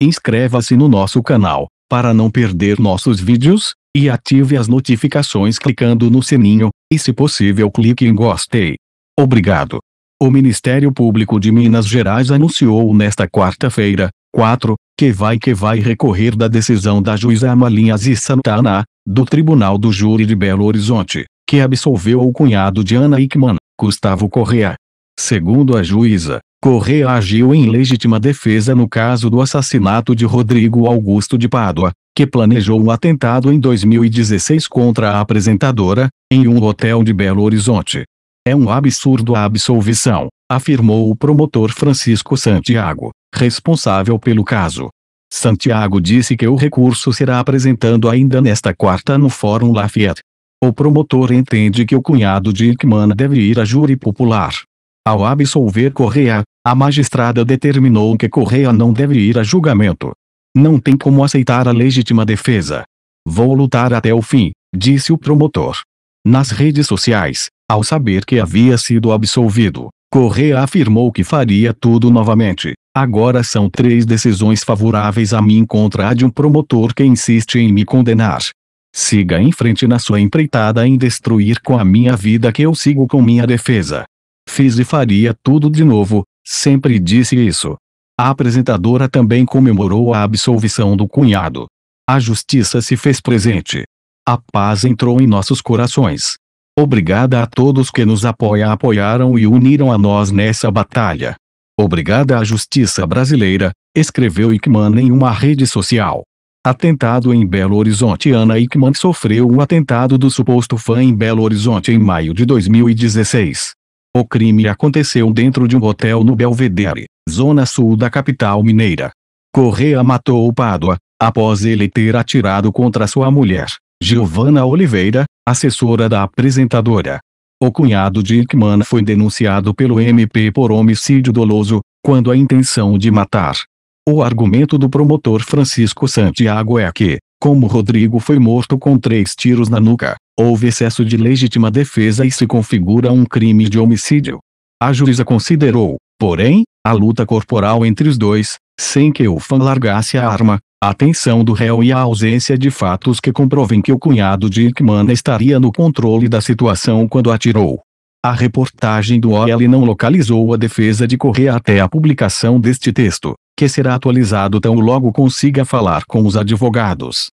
Inscreva-se no nosso canal, para não perder nossos vídeos, e ative as notificações clicando no sininho, e se possível clique em gostei. Obrigado. O Ministério Público de Minas Gerais anunciou nesta quarta-feira, 4, que vai que vai recorrer da decisão da juíza Amalinhas e Santana, do Tribunal do Júri de Belo Horizonte, que absolveu o cunhado de Ana Hickman, Gustavo Correa. Segundo a juíza, Correa agiu em legítima defesa no caso do assassinato de Rodrigo Augusto de Pádua, que planejou o atentado em 2016 contra a apresentadora, em um hotel de Belo Horizonte. É um absurdo a absolvição, afirmou o promotor Francisco Santiago, responsável pelo caso. Santiago disse que o recurso será apresentado ainda nesta quarta no Fórum Lafayette. O promotor entende que o cunhado de Ickman deve ir a júri popular, ao absolver Correa, a magistrada determinou que Correa não deve ir a julgamento. Não tem como aceitar a legítima defesa. Vou lutar até o fim, disse o promotor. Nas redes sociais, ao saber que havia sido absolvido, Correa afirmou que faria tudo novamente. Agora são três decisões favoráveis a mim contra a de um promotor que insiste em me condenar. Siga em frente na sua empreitada em destruir com a minha vida que eu sigo com minha defesa. Fiz e faria tudo de novo, sempre disse isso. A apresentadora também comemorou a absolvição do cunhado. A justiça se fez presente. A paz entrou em nossos corações. Obrigada a todos que nos apoia, apoiaram e uniram a nós nessa batalha. Obrigada à justiça brasileira, escreveu Ickman em uma rede social. Atentado em Belo Horizonte Ana Ickman sofreu o atentado do suposto fã em Belo Horizonte em maio de 2016. O crime aconteceu dentro de um hotel no Belvedere, zona sul da capital mineira. Correa matou o Pádua, após ele ter atirado contra sua mulher, Giovana Oliveira, assessora da apresentadora. O cunhado de Ickman foi denunciado pelo MP por homicídio doloso, quando a intenção de matar. O argumento do promotor Francisco Santiago é que, como Rodrigo foi morto com três tiros na nuca, houve excesso de legítima defesa e se configura um crime de homicídio. A juíza considerou, porém, a luta corporal entre os dois, sem que o fã largasse a arma, a tensão do réu e a ausência de fatos que comprovem que o cunhado de Ickman estaria no controle da situação quando atirou. A reportagem do OL não localizou a defesa de correr até a publicação deste texto, que será atualizado tão logo consiga falar com os advogados.